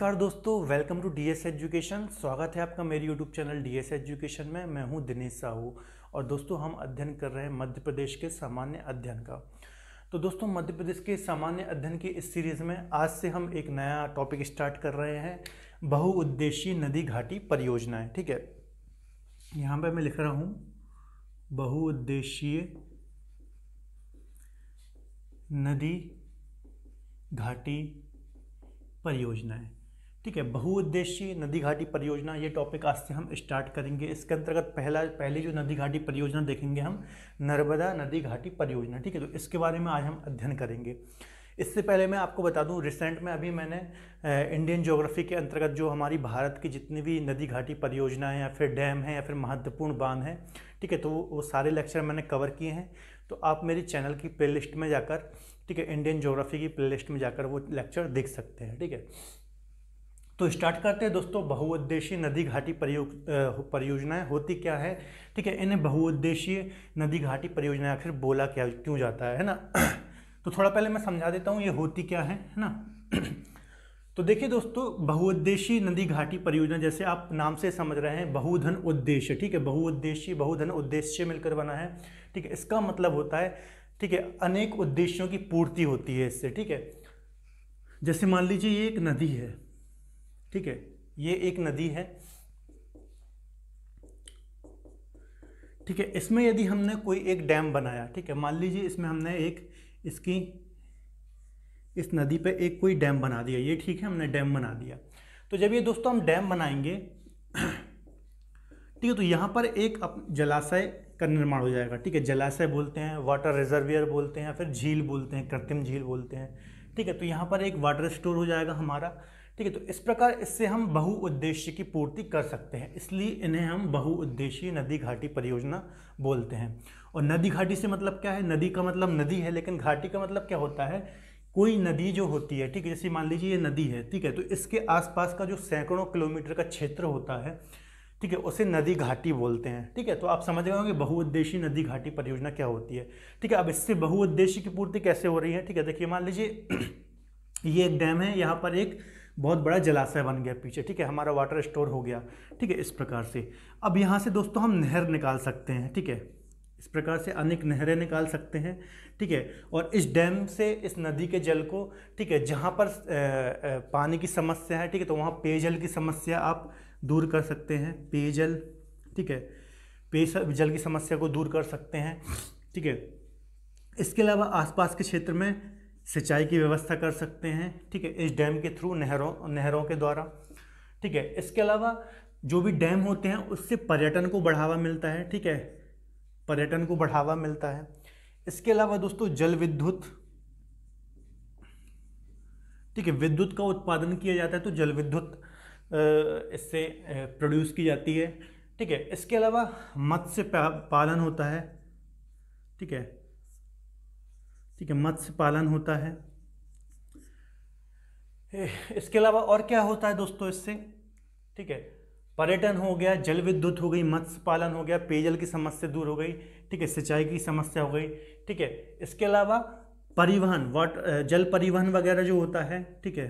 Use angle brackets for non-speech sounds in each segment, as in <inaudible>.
नमस्कार दोस्तों welcome to D S education स्वागत है आपका मेरे YouTube channel D S education में मैं हूं दिनेश साहू और दोस्तों हम अध्ययन कर रहे हैं मध्य प्रदेश के सामान्य अध्ययन का तो दोस्तों मध्य प्रदेश के सामान्य अध्ययन की इस सीरीज़ में आज से हम एक नया टॉपिक स्टार्ट कर रहे हैं बहुउद्देशीय नदी घाटी परियोजनाएँ ठीक है यहाँ पर मैं लिख रहा हूँ बहुउद्देशीय नदी घाटी परियोजनाएं ठीक है बहुउद्देशीय नदी घाटी परियोजना ये टॉपिक आज से हम स्टार्ट करेंगे इसके अंतर्गत पहला पहली जो नदी घाटी परियोजना देखेंगे हम नर्मदा नदी घाटी परियोजना ठीक है तो इसके बारे में आज हम अध्ययन करेंगे इससे पहले मैं आपको बता दूं रिसेंट में अभी मैंने इंडियन ज्योग्राफी के अंतर्गत जो हमारी भारत की जितनी भी नदी घाटी परियोजनाएं या फिर डैम हैं या फिर महत्वपूर्ण बांध हैं ठीक है तो वो सारे लेक्चर मैंने कवर किए हैं तो आप मेरी चैनल की प्लेलिस्ट में जाकर ठीक है इंडियन ज्योग्राफी की प्लेलिस्ट में जाकर वो लेक्चर देख सकते हैं ठीक है तो स्टार्ट करते हैं दोस्तों बहुउद्देशीय नदी घाटी परियोजनाएं होती क्या है ठीक है इन्हें बहुउद्देशीय नदी घाटी परियोजनाएं आखिर बोला क्या क्यों जाता है है ना तो थोड़ा पहले मैं समझा देता हूँ ये होती क्या है है ना तो देखिए दोस्तों बहुउद्देशीय नदी घाटी परियोजना जैसे आप नाम से समझ रहे हैं बहुधन उद्देश्य ठीक है बहुउद्देशीय बहुधन उद्देश्य मिलकर बना है ठीक है इसका मतलब होता है ठीक है अनेक उद्देश्यों की पूर्ति होती है इससे ठीक है जैसे मान लीजिए ये एक नदी है ठीक है ये एक नदी है ठीक है इसमें यदि हमने कोई एक डैम बनाया ठीक है मान लीजिए इसमें हमने एक इसकी इस नदी पे एक कोई डैम बना दिया ये ठीक है हमने डैम बना दिया तो जब ये दोस्तों हम डैम बनाएंगे ठीक है तो यहाँ पर एक जलाशय का निर्माण हो जाएगा ठीक है जलाशय बोलते हैं वाटर रिजर्वियर बोलते हैं फिर झील बोलते हैं कृत्रिम झील बोलते हैं ठीक है तो यहाँ पर एक वाटर स्टोर हो जाएगा हमारा ठीक है तो इस प्रकार इससे हम बहुउद्देश्य की पूर्ति कर सकते हैं इसलिए इन्हें हम बहुउद्देशीय नदी घाटी परियोजना बोलते हैं और नदी घाटी से मतलब क्या है नदी का मतलब नदी है लेकिन घाटी का मतलब क्या होता है कोई नदी जो होती है ठीक है जैसे मान लीजिए ये नदी है ठीक है तो इसके आसपास का जो सैकड़ों किलोमीटर का क्षेत्र होता है ठीक है उसे नदी घाटी बोलते हैं ठीक है तो आप समझ गए होंगे बहुउद्देशीय नदी घाटी परियोजना क्या होती है ठीक है अब इससे बहुउद्देशीय की पूर्ति कैसे हो रही है ठीक है देखिए मान लीजिए <clears throat> ये एक डैम है यहाँ पर एक बहुत बड़ा जलाशय बन गया पीछे ठीक है हमारा वाटर स्टोर हो गया ठीक है इस प्रकार से अब यहाँ से दोस्तों हम नहर निकाल सकते हैं ठीक है इस प्रकार से अनेक नहरें निकाल सकते हैं ठीक है और इस डैम से इस नदी के जल को ठीक है जहाँ पर पानी की समस्या है ठीक है तो वहाँ पेयजल की समस्या आप दूर कर सकते हैं पेयजल ठीक है पेय जल की समस्या को दूर कर सकते हैं ठीक है इसके अलावा आसपास के क्षेत्र में सिंचाई की व्यवस्था कर सकते हैं ठीक है इस डैम के थ्रू नहरों नहरों के द्वारा ठीक है इसके अलावा जो भी डैम होते हैं उससे पर्यटन को बढ़ावा मिलता है ठीक है पर्यटन को बढ़ावा मिलता है इसके अलावा दोस्तों जल विद्युत ठीक है विद्युत का उत्पादन किया जाता है तो जल विद्युत इससे प्रोड्यूस की जाती है ठीक है इसके अलावा मत्स्य पालन होता है ठीक है ठीक है मत्स्य पालन होता है इसके अलावा और क्या होता है दोस्तों इससे ठीक है पर्यटन हो गया जल विद्युत हो गई मत्स्य पालन हो गया पेयजल की समस्या दूर हो गई ठीक है सिंचाई की समस्या हो गई ठीक है इसके अलावा परिवहन वाट जल परिवहन वगैरह जो होता है ठीक है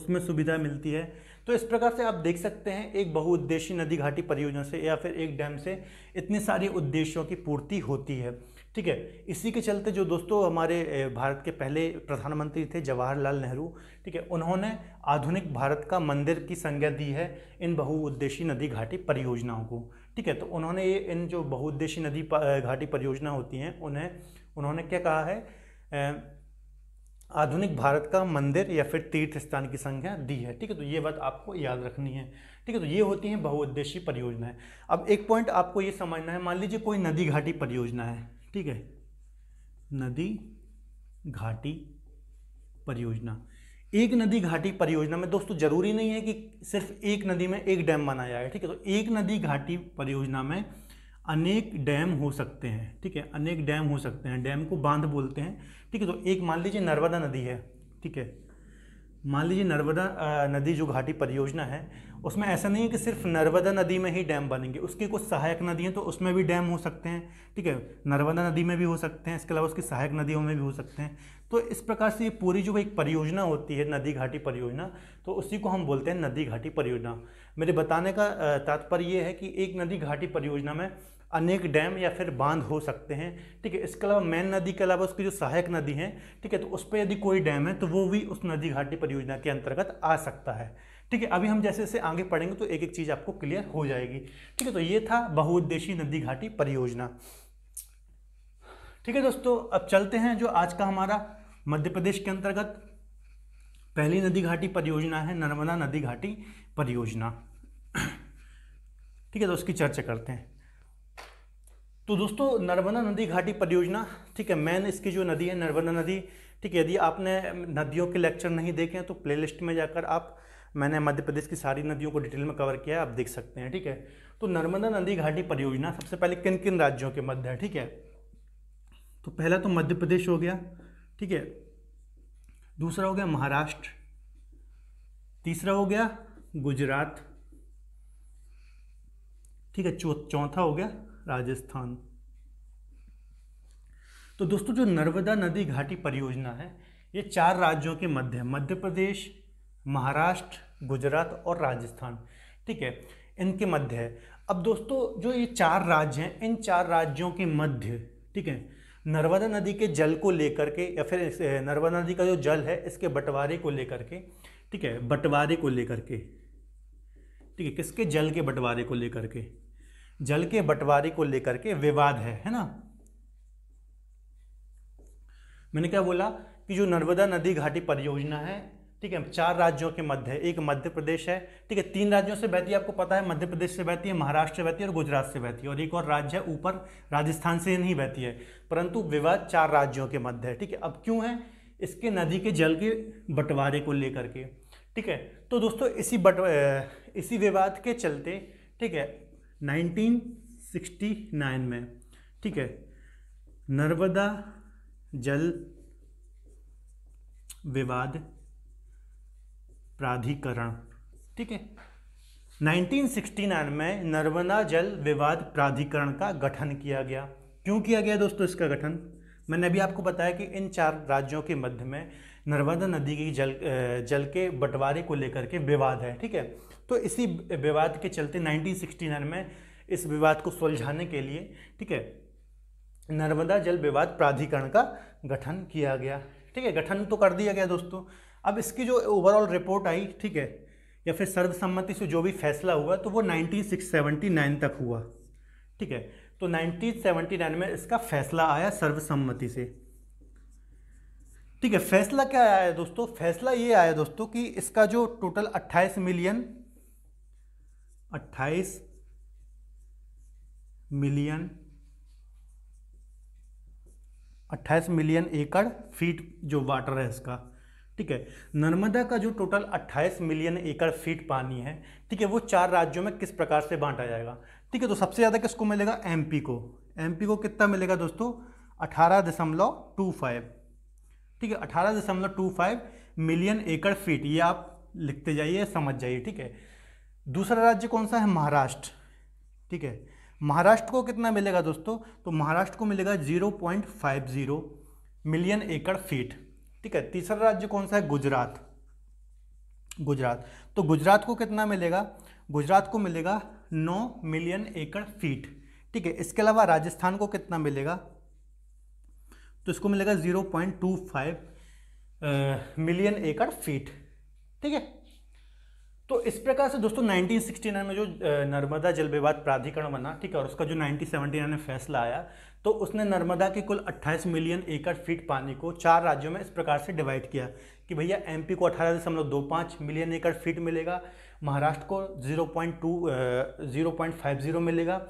उसमें सुविधा मिलती है तो इस प्रकार से आप देख सकते हैं एक बहुउद्देशीय नदी घाटी परियोजना से या फिर एक डैम से इतने सारे उद्देश्यों की पूर्ति होती है ठीक है इसी के चलते जो दोस्तों हमारे भारत के पहले प्रधानमंत्री थे जवाहरलाल नेहरू ठीक है उन्होंने आधुनिक भारत का मंदिर की संज्ञा दी है इन बहुउद्देशी नदी घाटी परियोजनाओं को ठीक है तो उन्होंने ये इन जो बहुउद्देशी नदी घाटी परियोजना होती हैं उन्हें उन्होंने क्या कहा है आधुनिक भारत का मंदिर या फिर तीर्थ स्थान की संख्या दी है ठीक है तो ये बात आपको याद रखनी है ठीक है तो ये होती हैं बहुउद्देशीय परियोजनाएं अब एक पॉइंट आपको ये समझना है मान लीजिए कोई नदी घाटी परियोजना है ठीक है नदी घाटी परियोजना एक नदी घाटी परियोजना में दोस्तों जरूरी नहीं है कि सिर्फ एक नदी में एक डैम बनाया जाए ठीक है तो एक नदी घाटी परियोजना में अनेक डैम हो सकते हैं ठीक है अनेक डैम हो सकते हैं डैम को बांध बोलते हैं ठीक है तो एक मान लीजिए नर्मदा नदी है ठीक है मान लीजिए नर्मदा नदी जो घाटी परियोजना है उसमें ऐसा नहीं है कि सिर्फ नर्मदा नदी में ही डैम बनेंगे उसकी कुछ सहायक नदी हैं तो उसमें भी डैम हो सकते हैं ठीक है नर्मदा नदी में भी हो सकते हैं इसके अलावा उसकी सहायक नदियों में भी हो सकते हैं तो इस प्रकार से ये पूरी जो एक परियोजना होती है नदी घाटी परियोजना तो उसी को हम बोलते हैं नदी घाटी परियोजना मेरे बताने का तात्पर्य ये है कि एक नदी घाटी परियोजना में अनेक डैम या फिर बांध हो सकते हैं ठीक है इसके अलावा मेन नदी के अलावा उसकी जो सहायक नदी है ठीक है तो उस पर यदि कोई डैम है तो वो भी उस नदी घाटी परियोजना के अंतर्गत आ सकता है ठीक है अभी हम जैसे जैसे आगे पढ़ेंगे तो एक एक चीज़ आपको क्लियर हो जाएगी ठीक है तो ये था बहुउद्देशीय नदी घाटी परियोजना ठीक है दोस्तों अब चलते हैं जो आज का हमारा मध्य प्रदेश के अंतर्गत पहली नदी घाटी परियोजना है नर्मदा नदी घाटी परियोजना ठीक है तो उसकी चर्चा करते हैं तो दोस्तों नर्मदा नदी घाटी परियोजना ठीक है मेन इसकी जो नदी है नर्मदा नदी ठीक है यदि आपने नदियों के लेक्चर नहीं देखे हैं तो प्लेलिस्ट में जाकर आप मैंने मध्य प्रदेश की सारी नदियों को डिटेल में कवर किया है आप देख सकते हैं ठीक है तो नर्मदा नदी घाटी परियोजना सबसे पहले किन किन राज्यों के मध्य है ठीक है तो पहला तो मध्य प्रदेश हो गया ठीक है दूसरा हो गया महाराष्ट्र तीसरा हो गया गुजरात ठीक है चौथा हो गया राजस्थान तो दोस्तों जो नर्मदा नदी घाटी परियोजना है ये चार राज्यों के मध्य मध्य प्रदेश महाराष्ट्र गुजरात और राजस्थान ठीक है इनके मध्य है अब दोस्तों जो ये चार राज्य हैं इन चार राज्यों के मध्य ठीक है नर्मदा नदी के जल को लेकर के या फिर नर्मदा नदी का जो जल है इसके बंटवारे को लेकर के ठीक है बंटवारे को लेकर के ठीक है किसके जल के बंटवारे को लेकर के जल के बंटवारे को लेकर के विवाद है है ना मैंने क्या बोला कि जो नर्मदा नदी घाटी परियोजना है ठीक है चार राज्यों के मध्य है एक मध्य प्रदेश है ठीक है तीन राज्यों से बहती है आपको पता है मध्य प्रदेश से बहती है महाराष्ट्र से बहती है और गुजरात से बहती है और एक और राज्य है ऊपर राजस्थान से नहीं बहती है परंतु विवाद चार राज्यों के मध्य है ठीक है अब क्यों है इसके नदी के जल के बंटवारे को लेकर के ठीक है तो दोस्तों इसी बट इसी विवाद के चलते ठीक है नाइनटीन में ठीक है नर्मदा जल विवाद प्राधिकरण ठीक है 1969 में नर्मदा जल विवाद प्राधिकरण का गठन किया गया क्यों किया गया दोस्तों इसका गठन मैंने अभी आपको बताया कि इन चार राज्यों के मध्य में नर्मदा नदी की जल जल के बंटवारे को लेकर के विवाद है ठीक है तो इसी विवाद के चलते 1969 में इस विवाद को सुलझाने के लिए ठीक है नर्मदा जल विवाद प्राधिकरण का गठन किया गया ठीक है गठन तो कर दिया गया दोस्तों अब इसकी जो ओवरऑल रिपोर्ट आई ठीक है या फिर सर्वसम्मति से जो भी फैसला हुआ तो वो 1979 तक हुआ ठीक है तो 1979 में इसका फैसला आया सर्वसम्मति से ठीक है फैसला क्या आया दोस्तों फैसला ये आया दोस्तों कि इसका जो टोटल 28 मिलियन 28 मिलियन 28 मिलियन एकड़ फीट जो वाटर है इसका ठीक है नर्मदा का जो टोटल 28 मिलियन एकड़ फीट पानी है ठीक है वो चार राज्यों में किस प्रकार से बांटा जाएगा ठीक है तो सबसे ज़्यादा किसको मिलेगा एमपी को एमपी को कितना मिलेगा दोस्तों अठारह दशमलव टू फाइव ठीक है अठारह दशमलव टू फाइव मिलियन एकड़ फीट ये आप लिखते जाइए समझ जाइए ठीक है दूसरा राज्य कौन सा है महाराष्ट्र ठीक है महाराष्ट्र को कितना मिलेगा दोस्तों तो महाराष्ट्र को मिलेगा zero point five zero million एकड़ फीट ठीक है तीसरा राज्य कौन सा है गुजरात गुजरात तो गुजरात को कितना मिलेगा गुजरात को मिलेगा नौ मिलियन एकड़ फीट ठीक है इसके अलावा राजस्थान को कितना मिलेगा तो इसको मिलेगा zero point two five million एकड़ फीट ठीक है तो इस प्रकार से दोस्तों 1969 में जो नर्मदा जल विवाद प्राधिकरण बना ठीक है और उसका जो 1979 में फैसला आया तो उसने नर्मदा के कुल 28 मिलियन एकड़ फीट पानी को चार राज्यों में इस प्रकार से डिवाइड किया कि भैया एमपी को अठारह दशमलव दो पाँच मिलियन एकड़ फीट मिलेगा महाराष्ट्र को zero point two zero point five zero मिलेगा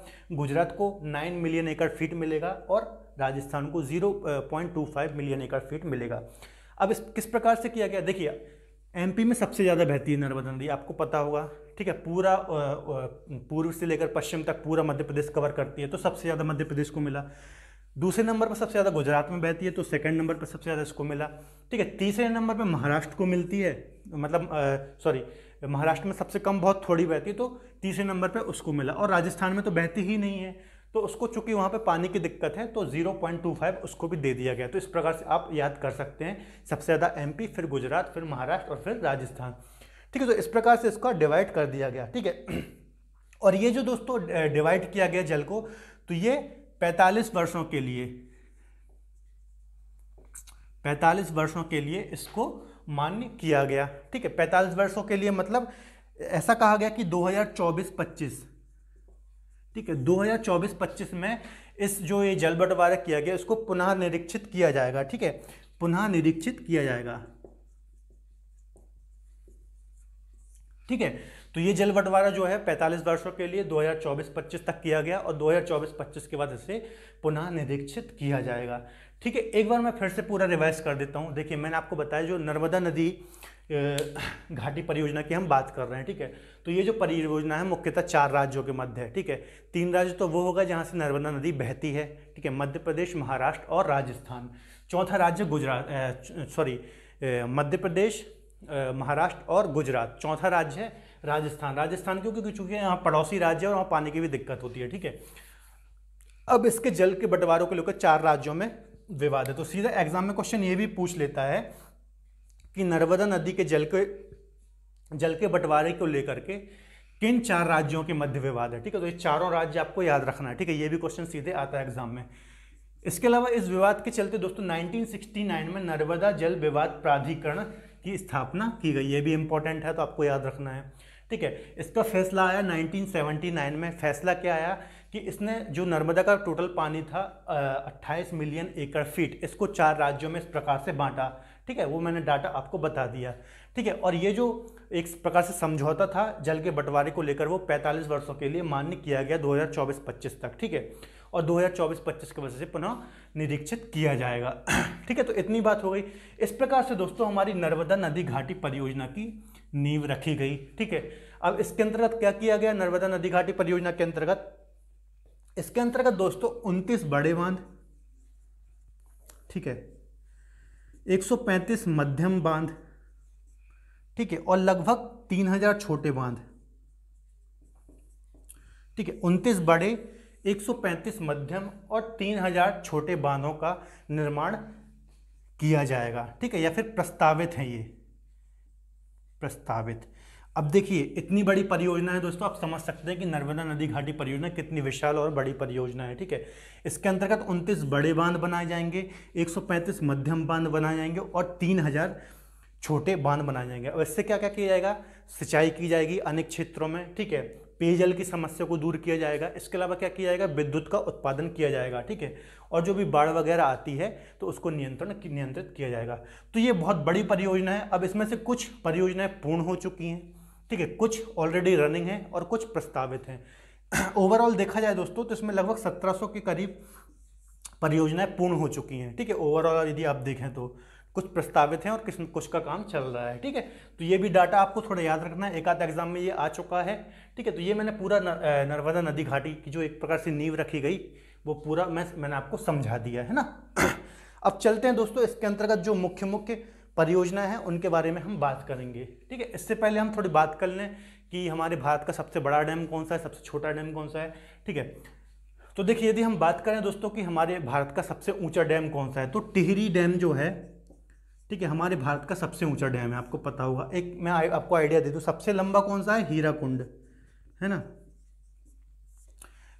गुजरात को नाइन मिलियन एकड़ फीट मिलेगा और राजस्थान को zero point two five million एकड़ फीट मिलेगा अब इस किस प्रकार से किया गया देखिए एमपी में सबसे ज़्यादा बहती है नर्मदा नदी आपको पता होगा ठीक है पूरा पूर्व से लेकर पश्चिम तक पूरा मध्य प्रदेश कवर करती है तो सबसे ज़्यादा मध्य प्रदेश को मिला दूसरे नंबर पर सबसे ज़्यादा गुजरात में बहती है तो सेकंड नंबर पर सबसे ज़्यादा इसको मिला ठीक है तीसरे नंबर पर महाराष्ट्र को मिलती है मतलब सॉरी महाराष्ट्र में सबसे कम बहुत थोड़ी बहती है तो तीसरे नंबर पर उसको मिला और राजस्थान में तो बहती ही नहीं है तो उसको चूंकि वहाँ पे पानी की दिक्कत है तो 0.25 उसको भी दे दिया गया तो इस प्रकार से आप याद कर सकते हैं सबसे ज़्यादा एमपी फिर गुजरात फिर महाराष्ट्र और फिर राजस्थान ठीक है तो इस प्रकार से इसका डिवाइड कर दिया गया ठीक है <clears throat> और ये जो दोस्तों डिवाइड किया गया जल को तो ये 45 वर्षों के लिए 45 वर्षों के लिए इसको मान्य किया गया ठीक है 45 वर्षों के लिए मतलब ऐसा कहा गया कि 2024-25 ठीक है 2024-25 में इस जो ये जल बंटवारा किया गया इसको पुनः निरीक्षित किया जाएगा ठीक है पुनः निरीक्षित किया जाएगा ठीक है तो ये जल बंटवारा जो है 45 वर्षों के लिए 2024-25 तक किया गया और 2024-25 के बाद इसे पुनः निरीक्षित किया जाएगा ठीक है एक बार मैं फिर से पूरा रिवाइज कर देता हूँ देखिए मैंने आपको बताया जो नर्मदा नदी घाटी परियोजना की हम बात कर रहे हैं ठीक है तो ये जो परियोजना है मुख्यतः चार राज्यों के मध्य है ठीक है तीन राज्य तो वो होगा जहाँ से नर्मदा नदी बहती है ठीक है मध्य प्रदेश महाराष्ट्र और राजस्थान चौथा राज्य गुजरात सॉरी मध्य प्रदेश महाराष्ट्र और गुजरात चौथा राज्य है राजस्थान राजस्थान क्योंकि चूंकि यहाँ पड़ोसी राज्य है और वहाँ पानी की भी दिक्कत होती है ठीक है अब इसके जल के बंटवारों को लेकर चार राज्यों में विवाद है तो सीधा एग्जाम में क्वेश्चन ये भी पूछ लेता है कि नर्मदा नदी के जल के जल के बंटवारे को लेकर के किन चार राज्यों के मध्य विवाद है ठीक है तो ये चारों राज्य आपको याद रखना है ठीक है ये भी क्वेश्चन सीधे आता है एग्जाम में इसके अलावा इस विवाद के चलते दोस्तों 1969 में नर्मदा जल विवाद प्राधिकरण की स्थापना की गई ये भी इम्पोर्टेंट है तो आपको याद रखना है ठीक है इसका फैसला आया 1979 में फैसला क्या आया कि इसने जो नर्मदा का टोटल पानी था अट्ठाईस मिलियन एकड़ फीट इसको चार राज्यों में इस प्रकार से बांटा ठीक है वो मैंने डाटा आपको बता दिया ठीक है और ये जो एक प्रकार से समझौता था जल के बंटवारे को लेकर वो 45 वर्षों के लिए मान्य किया गया 2024-25 तक ठीक है और 2024-25 की वजह से पुनः निरीक्षित किया जाएगा <clears throat> ठीक है तो इतनी बात हो गई इस प्रकार से दोस्तों हमारी नर्मदा नदी घाटी परियोजना की नींव रखी गई ठीक है अब इसके अंतर्गत क्या किया गया नर्मदा नदी घाटी परियोजना के अंतर्गत इसके अंतर्गत दोस्तों उनतीस बड़े बांध ठीक है एक मध्यम बांध ठीक है और लगभग 3000 छोटे बांध ठीक है उनतीस बड़े 135 मध्यम और 3000 छोटे बांधों का निर्माण किया जाएगा ठीक है या फिर प्रस्तावित है ये प्रस्तावित अब देखिए इतनी बड़ी परियोजना है दोस्तों आप समझ सकते हैं कि नर्मदा नदी घाटी परियोजना कितनी विशाल और बड़ी परियोजना है ठीक है इसके अंतर्गत 29 बड़े बांध बनाए जाएंगे 135 मध्यम बांध बनाए जाएंगे और 3000 छोटे बांध बनाए जाएंगे और इससे क्या क्या किया जाएगा सिंचाई की जाएगी अनेक क्षेत्रों में ठीक है पेयजल की समस्या को दूर किया जाएगा इसके अलावा क्या किया जाएगा विद्युत का उत्पादन किया जाएगा ठीक है और जो भी बाढ़ वगैरह आती है तो उसको नियंत्रण नियंत्रित किया जाएगा तो ये बहुत बड़ी परियोजना है अब इसमें से कुछ परियोजनाएं पूर्ण हो चुकी हैं ठीक है कुछ ऑलरेडी रनिंग हैं और कुछ प्रस्तावित हैं ओवरऑल <clears throat> देखा जाए दोस्तों तो इसमें लगभग सत्रह के करीब परियोजनाएँ पूर्ण हो चुकी हैं ठीक है ओवरऑल यदि आप देखें तो कुछ प्रस्तावित हैं और किस कुछ का काम चल रहा है ठीक है तो ये भी डाटा आपको थोड़ा याद रखना है एक आध एग्जाम में ये आ चुका है ठीक है तो ये मैंने पूरा नर्मदा नदी घाटी की जो एक प्रकार से नींव रखी गई वो पूरा मैं मैंने आपको समझा दिया है ना <coughs> अब चलते हैं दोस्तों इसके अंतर्गत जो मुख्य मुख्य परियोजना है उनके बारे में हम बात करेंगे ठीक है इससे पहले हम थोड़ी बात कर लें कि हमारे भारत का सबसे बड़ा डैम कौन सा है सबसे छोटा डैम कौन सा है ठीक है तो देखिए यदि हम बात करें दोस्तों कि हमारे भारत का सबसे ऊंचा डैम कौन सा है तो टिहरी डैम जो है ठीक है हमारे भारत का सबसे ऊंचा डैम है आपको पता होगा एक मैं आ, आपको आइडिया दे दूँ सबसे लंबा कौन सा है हीरा कुंड है ना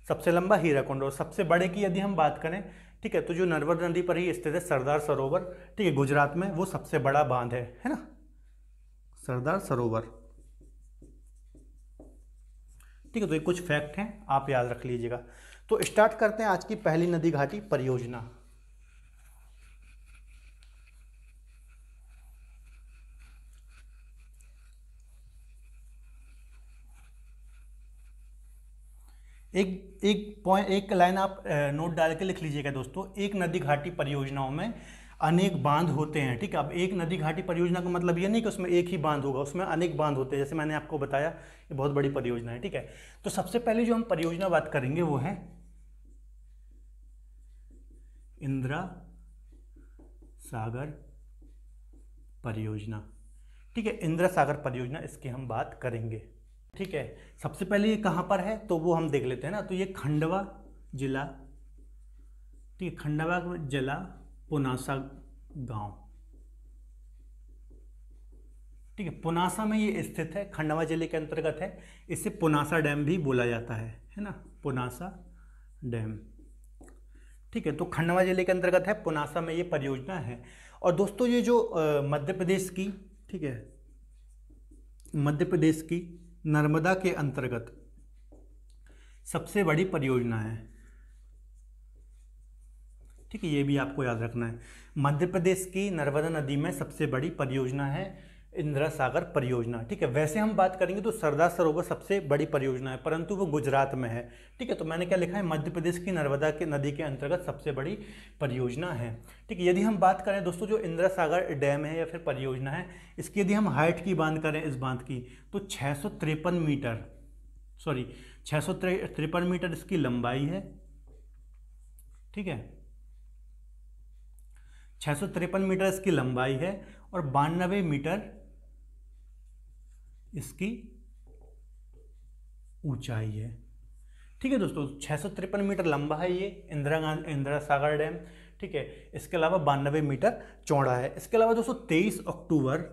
सबसे लंबा हीरा कुंड और सबसे बड़े की यदि हम बात करें ठीक है तो जो नर्वद नदी पर ही स्थित है सरदार सरोवर ठीक है गुजरात में वो सबसे बड़ा बांध है है ना सरदार सरोवर ठीक है तो ये कुछ फैक्ट हैं आप याद रख लीजिएगा तो स्टार्ट करते हैं आज की पहली नदी घाटी परियोजना एक एक पॉइंट एक लाइन आप नोट डाल के लिख लीजिएगा दोस्तों एक नदी घाटी परियोजनाओं में अनेक बांध होते हैं ठीक है अब एक नदी घाटी परियोजना का मतलब ये नहीं कि उसमें एक ही बांध होगा उसमें अनेक बांध होते हैं जैसे मैंने आपको बताया ये बहुत बड़ी परियोजना है ठीक है तो सबसे पहले जो हम परियोजना बात करेंगे वो है इंदिरा सागर परियोजना ठीक है इंदिरा सागर परियोजना इसकी हम बात करेंगे ठीक है सबसे पहले ये कहाँ पर है तो वो हम देख लेते हैं ना तो ये खंडवा जिला ठीक है खंडवा जिला पुनासा गांव ठीक है पुनासा में ये स्थित है खंडवा जिले के अंतर्गत है इसे पुनासा डैम भी बोला जाता है है ना पुनासा डैम ठीक है तो खंडवा जिले के अंतर्गत है पुनासा में ये परियोजना है और दोस्तों ये जो मध्य प्रदेश की ठीक है मध्य प्रदेश की नर्मदा के अंतर्गत सबसे बड़ी परियोजना है ठीक है ये भी आपको याद रखना है मध्य प्रदेश की नर्मदा नदी में सबसे बड़ी परियोजना है इंदिरा सागर परियोजना ठीक है वैसे हम बात करेंगे तो सरदार सरोवर सबसे बड़ी परियोजना है परंतु वो गुजरात में है ठीक है तो मैंने क्या लिखा है मध्य प्रदेश की नर्मदा के नदी के अंतर्गत सबसे बड़ी परियोजना है ठीक है यदि हम बात करें दोस्तों जो इंदिरा सागर डैम है या फिर परियोजना है इसकी यदि हम हाइट की बात करें इस बांध की तो छः मीटर सॉरी छः मीटर इसकी लंबाई है ठीक है छः मीटर इसकी लंबाई है और बानवे मीटर इसकी ऊंचाई है ठीक है दोस्तों छः मीटर लंबा है ये इंदिरा गांधी इंदिरा सागर डैम ठीक है इसके अलावा बानबे मीटर चौड़ा है इसके अलावा दोस्तों तेईस अक्टूबर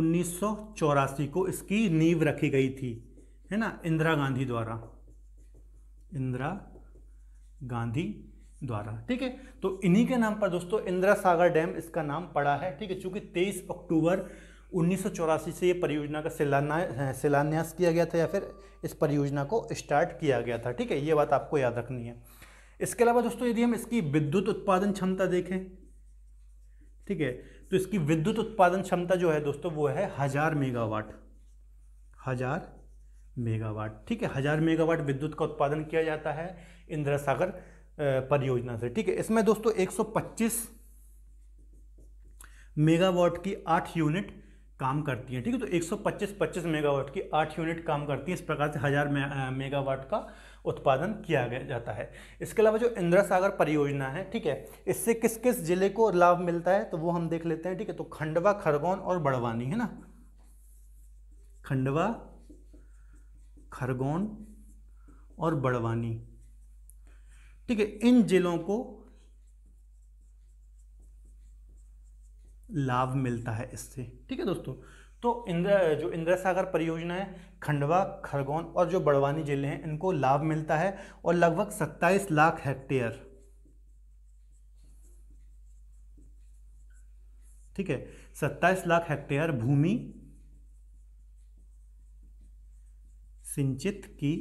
उन्नीस को इसकी नींव रखी गई थी है ना इंदिरा गांधी द्वारा इंदिरा गांधी द्वारा ठीक है तो इन्हीं के नाम पर दोस्तों इंदिरा सागर डैम इसका नाम पड़ा है ठीक है चूंकि 23 अक्टूबर उन्नीस से ये परियोजना का शिलान्यास शिलान्यास किया गया था या फिर इस परियोजना को स्टार्ट किया गया था ठीक है ये बात आपको याद रखनी है इसके अलावा दोस्तों यदि हम इसकी विद्युत उत्पादन क्षमता देखें ठीक है तो इसकी विद्युत उत्पादन क्षमता जो है दोस्तों वो है हज़ार मेगावाट हज़ार मेगावाट ठीक है हज़ार मेगावाट विद्युत का उत्पादन किया जाता है इंदिरा सागर परियोजना से ठीक है इसमें दोस्तों 125 मेगावाट की आठ यूनिट काम करती हैं ठीक है तो 125 25 मेगावाट की आठ यूनिट काम करती हैं इस प्रकार से हज़ार मेगावाट का उत्पादन किया गया जाता है इसके अलावा जो इंदिरा सागर परियोजना है ठीक है इससे किस किस जिले को लाभ मिलता है तो वो हम देख लेते हैं ठीक है तो खंडवा खरगोन और बड़वानी है ना खंडवा खरगोन और बड़वानी ठीक है इन जिलों को लाभ मिलता है इससे ठीक है दोस्तों तो इंद्र जो इंदिरा सागर परियोजना है खंडवा खरगोन और जो बड़वानी जिले हैं इनको लाभ मिलता है और लगभग 27 लाख हेक्टेयर ठीक है 27 लाख हेक्टेयर भूमि सिंचित की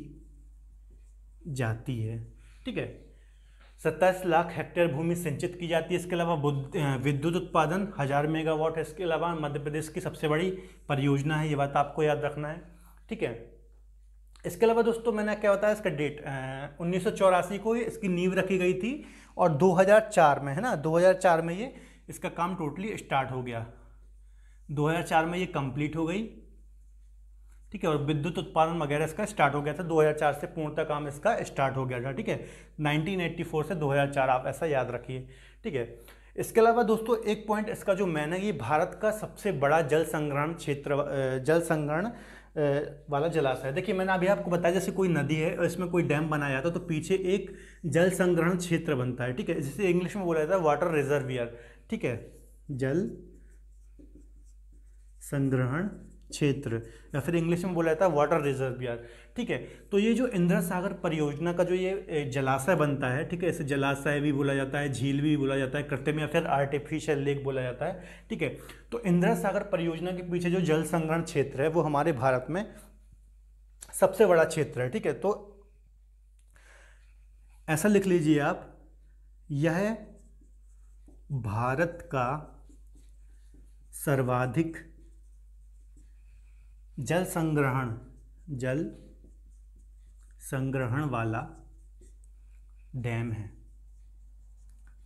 जाती है ठीक है सत्ताईस लाख हेक्टेयर भूमि सिंचित की जाती है इसके अलावा विद्युत उत्पादन हज़ार मेगावाट है इसके अलावा मध्य प्रदेश की सबसे बड़ी परियोजना है ये बात आपको याद रखना है ठीक है इसके अलावा दोस्तों मैंने क्या बताया इसका डेट उन्नीस को इसकी नींव रखी गई थी और 2004 में है ना 2004 में ये इसका काम टोटली स्टार्ट हो गया 2004 में ये कंप्लीट हो गई ठीक है और विद्युत उत्पादन वगैरह इसका स्टार्ट हो गया था 2004 से पूर्णतः काम इसका स्टार्ट हो गया था ठीक है 1984 से 2004 आप ऐसा याद रखिए ठीक है इसके अलावा दोस्तों एक पॉइंट इसका जो मैन है ये भारत का सबसे बड़ा जल संग्रहण क्षेत्र जल संग्रहण वाला जलाशय देखिए मैंने अभी आपको बताया जैसे कोई नदी है और इसमें कोई डैम बनाया जाता है तो पीछे एक जल संग्रहण क्षेत्र बनता है ठीक है जिसे इंग्लिश में बोला जाता है वाटर रिजर्वियर ठीक है जल संग्रहण क्षेत्र या फिर इंग्लिश में बोला जाता है वाटर रिजर्व यार ठीक है तो ये जो इंद्र सागर परियोजना का जो ये जलाशय बनता है ठीक है इसे जलाशय भी बोला जाता है झील भी बोला जाता है कृत्रिम या फिर आर्टिफिशियल लेक बोला जाता है ठीक है तो इंद्र सागर परियोजना के पीछे जो जल संग्रहण क्षेत्र है वो हमारे भारत में सबसे बड़ा क्षेत्र है ठीक है तो ऐसा लिख लीजिए आप यह भारत का सर्वाधिक जल संग्रहण जल संग्रहण वाला डैम है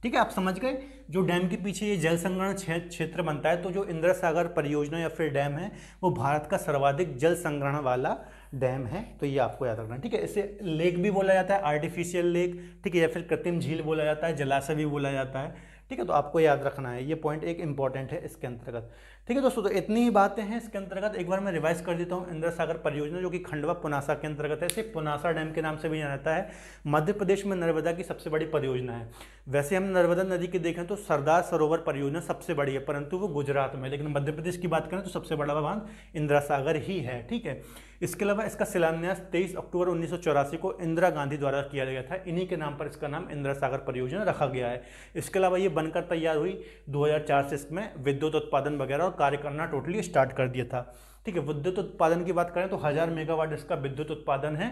ठीक है आप समझ गए जो डैम के पीछे ये जल संग्रहण क्षेत्र छे, बनता है तो जो इंद्र सागर परियोजना या फिर डैम है वो भारत का सर्वाधिक जल संग्रहण वाला डैम है तो ये आपको याद रखना ठीक है इसे लेक भी बोला जाता है आर्टिफिशियल लेक ठीक है या फिर कृत्रिम झील बोला जाता है जलाशय भी बोला जाता है ठीक है तो आपको याद रखना है ये पॉइंट एक इंपॉर्टेंट है इसके अंतर्गत ठीक है दोस्तों तो इतनी ही बातें हैं इसके अंतर्गत एक बार मैं रिवाइज कर देता हूँ इंद्र सागर परियोजना जो कि खंडवा पुनासा के अंतर्गत है सिर्फ पुनासा डैम के नाम से भी जाना जाता है मध्य प्रदेश में नर्मदा की सबसे बड़ी परियोजना है वैसे हम नर्मदा नदी की देखें तो सरदार सरोवर परियोजना सबसे बड़ी है परंतु वो गुजरात में लेकिन मध्य प्रदेश की बात करें तो सबसे बड़ा बांध इंदिरा सागर ही है ठीक है इसके अलावा इसका शिलान्यास तेईस अक्टूबर उन्नीस को इंदिरा गांधी द्वारा किया गया था इन्हीं के नाम पर इसका नाम इंदिरा सागर परियोजना रखा गया है इसके अलावा ये बनकर तैयार हुई दो से इसमें विद्युत उत्पादन वगैरह का कार्य करना टोटली स्टार्ट कर दिया था ठीक है विद्युत उत्पादन की बात करें तो हज़ार मेगावाट इसका विद्युत उत्पादन है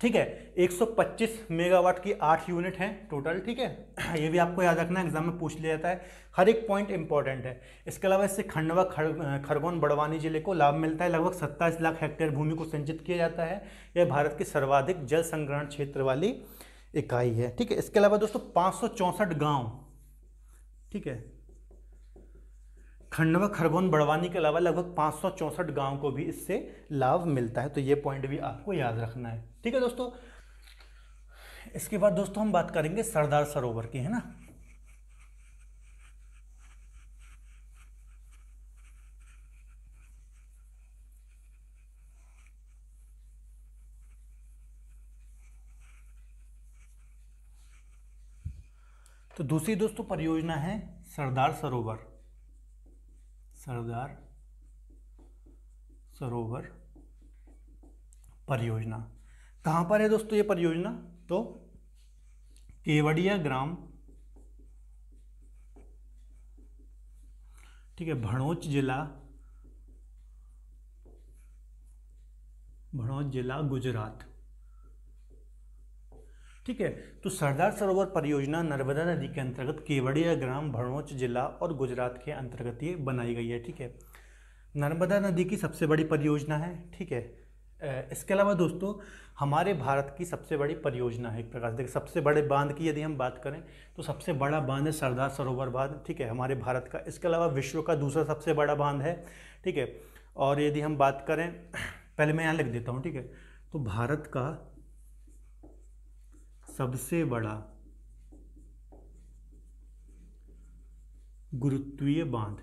ठीक है 125 मेगावाट की आठ यूनिट हैं टोटल ठीक है ये भी आपको याद रखना एग्जाम में पूछ लिया जाता है हर एक पॉइंट इंपॉर्टेंट है इसके अलावा इससे खंडवा खर, खरगोन बड़वानी जिले को लाभ मिलता है लगभग सत्ताईस लाख हेक्टेयर भूमि को संचित किया जाता है यह भारत की सर्वाधिक जल संग्रहण क्षेत्र वाली इकाई है ठीक है इसके अलावा दोस्तों पाँच सौ ठीक है खंडवा खरगोन बड़वानी के अलावा लगभग पाँच गांव को भी इससे लाभ मिलता है तो ये पॉइंट भी आपको याद रखना है ठीक है दोस्तों इसके बाद दोस्तों हम बात करेंगे सरदार सरोवर की है ना तो दूसरी दोस्तों परियोजना है सरदार सरोवर सरदार सरोवर परियोजना कहाँ पर है दोस्तों ये परियोजना तो केवड़िया ग्राम ठीक है भड़ोच जिला भड़ोच जिला गुजरात ठीक है तो सरदार सरोवर परियोजना नर्मदा नदी के अंतर्गत केवड़िया ग्राम भरोच जिला और गुजरात के अंतर्गत ये बनाई गई है ठीक है नर्मदा नदी की सबसे बड़ी परियोजना है ठीक है इसके अलावा दोस्तों हमारे भारत की सबसे बड़ी परियोजना है एक प्रकार से देखिए सबसे बड़े बांध की यदि हम बात करें तो सबसे बड़ा बांध है सरदार सरोवर बांध ठीक है हमारे भारत का इसके अलावा विश्व का दूसरा सबसे बड़ा बांध है ठीक है और यदि हम बात करें पहले मैं यहाँ लिख देता हूँ ठीक है तो भारत का सबसे बड़ा गुरुत्वीय बांध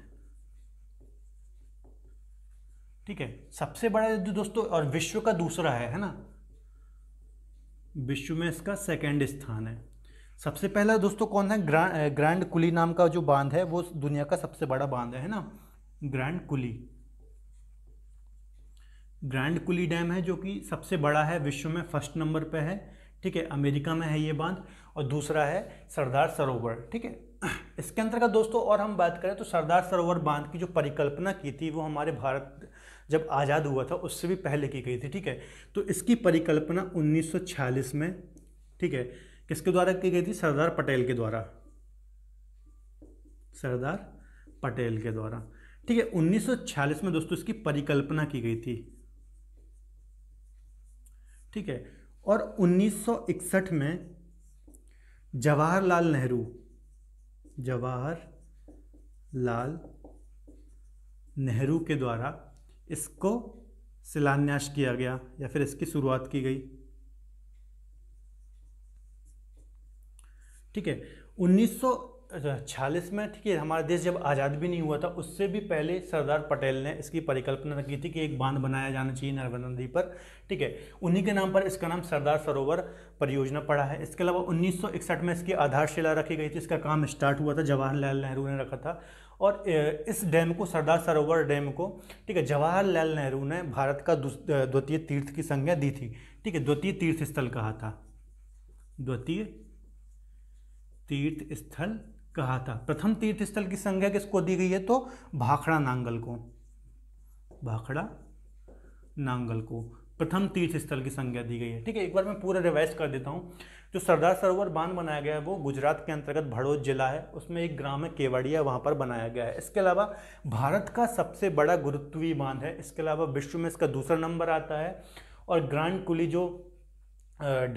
ठीक है सबसे बड़ा जो दोस्तों और विश्व का दूसरा है है ना विश्व में इसका सेकंड स्थान है सबसे पहला दोस्तों कौन है ग्रैंड ग्रैंड कुली नाम का जो बांध है वो दुनिया का सबसे बड़ा बांध है, है ना Grand Coulee Grand Coulee dam है जो कि सबसे बड़ा है विश्व में फर्स्ट नंबर पे है ठीक है अमेरिका में है ये बांध और दूसरा है सरदार सरोवर ठीक है इसके अंतर्गत दोस्तों और हम बात करें तो सरदार सरोवर बांध की जो परिकल्पना की थी वो हमारे भारत जब आज़ाद हुआ था उससे भी पहले की गई थी ठीक है तो इसकी परिकल्पना 1946 में ठीक है किसके द्वारा की गई थी सरदार पटेल के द्वारा सरदार पटेल के द्वारा ठीक है 1946 में दोस्तों इसकी परिकल्पना की गई थी ठीक है और 1961 में जवाहरलाल नेहरू जवाहर लाल नेहरू के द्वारा इसको शिलान्यास किया गया या फिर इसकी शुरुआत की गई ठीक है छियालीस अच्छा, में ठीक है हमारा देश जब आज़ाद भी नहीं हुआ था उससे भी पहले सरदार पटेल ने इसकी परिकल्पना रखी थी कि एक बांध बनाया जाना चाहिए नर्मदा नदी पर ठीक है उन्हीं के नाम पर इसका नाम सरदार सरोवर परियोजना पड़ा है इसके अलावा 1961 में इसकी आधारशिला रखी गई थी इसका काम स्टार्ट हुआ था जवाहरलाल नेहरू ने रखा था और इस डैम को सरदार सरोवर डैम को ठीक है जवाहरलाल नेहरू ने भारत का द्वितीय तीर्थ की संज्ञा दी थी ठीक है द्वितीय तीर्थ स्थल कहा था द्वितीय तीर्थ स्थल कहा था प्रथम तीर्थ स्थल की संज्ञा किसको दी गई है तो भाखड़ा नांगल को भाखड़ा नांगल को प्रथम तीर्थ स्थल की संज्ञा दी गई है ठीक है एक बार मैं पूरा रिवाइज कर देता हूँ जो सरदार सरोवर बांध बनाया गया है वो गुजरात के अंतर्गत भड़ोद जिला है उसमें एक ग्राम है केवड़िया वहाँ पर बनाया गया है इसके अलावा भारत का सबसे बड़ा गुरुत्वीय बांध है इसके अलावा विश्व में इसका दूसरा नंबर आता है और ग्रांड कुली जो